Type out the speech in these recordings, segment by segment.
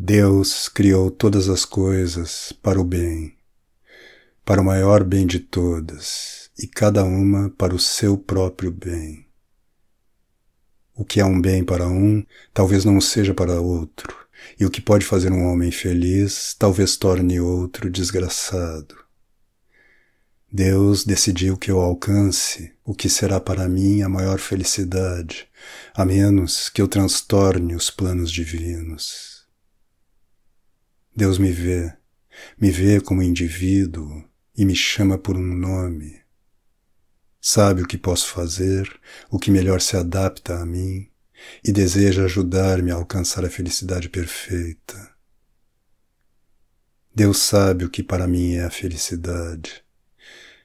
Deus criou todas as coisas para o bem, para o maior bem de todas, e cada uma para o seu próprio bem. O que é um bem para um, talvez não seja para outro, e o que pode fazer um homem feliz, talvez torne outro desgraçado. Deus decidiu que eu alcance o que será para mim a maior felicidade, a menos que eu transtorne os planos divinos. Deus me vê, me vê como indivíduo e me chama por um nome. Sabe o que posso fazer, o que melhor se adapta a mim e deseja ajudar-me a alcançar a felicidade perfeita. Deus sabe o que para mim é a felicidade.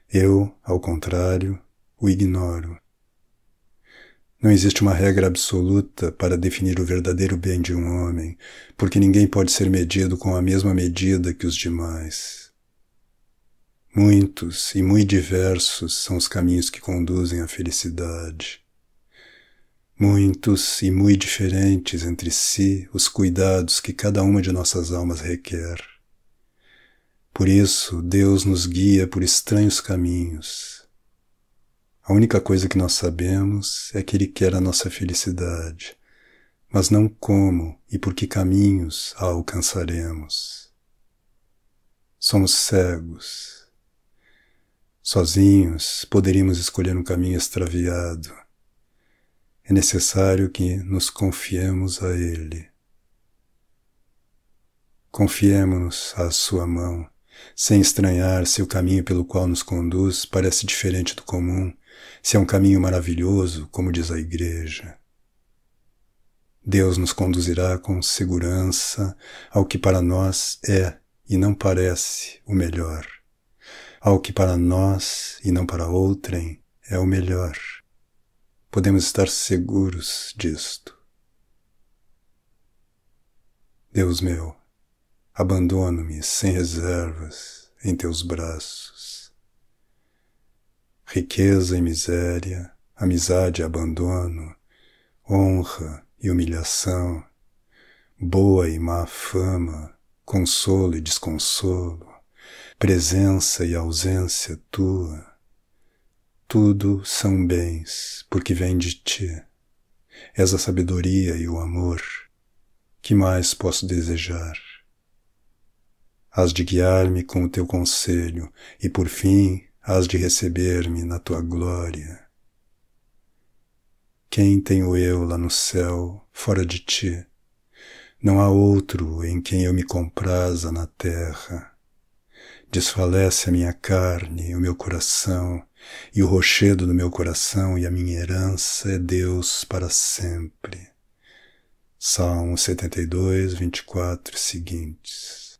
Eu, ao contrário, o ignoro. Não existe uma regra absoluta para definir o verdadeiro bem de um homem, porque ninguém pode ser medido com a mesma medida que os demais. Muitos e muito diversos são os caminhos que conduzem à felicidade. Muitos e muito diferentes entre si os cuidados que cada uma de nossas almas requer. Por isso, Deus nos guia por estranhos caminhos a única coisa que nós sabemos é que Ele quer a nossa felicidade, mas não como e por que caminhos a alcançaremos. Somos cegos. Sozinhos poderíamos escolher um caminho extraviado. É necessário que nos confiemos a Ele. Confiemos-nos à Sua mão, sem estranhar se o caminho pelo qual nos conduz parece diferente do comum se é um caminho maravilhoso, como diz a Igreja. Deus nos conduzirá com segurança ao que para nós é e não parece o melhor, ao que para nós e não para outrem é o melhor. Podemos estar seguros disto. Deus meu, abandono-me sem reservas em teus braços riqueza e miséria, amizade e abandono, honra e humilhação, boa e má fama, consolo e desconsolo, presença e ausência tua, tudo são bens, porque vem de ti. És a sabedoria e o amor. Que mais posso desejar? Hás de guiar-me com o teu conselho e, por fim, hás de receber-me na tua glória. Quem tenho eu lá no céu, fora de ti? Não há outro em quem eu me comprasa na terra. Desfalece a minha carne, o meu coração, e o rochedo do meu coração e a minha herança é Deus para sempre. Salmo 72, 24 seguintes.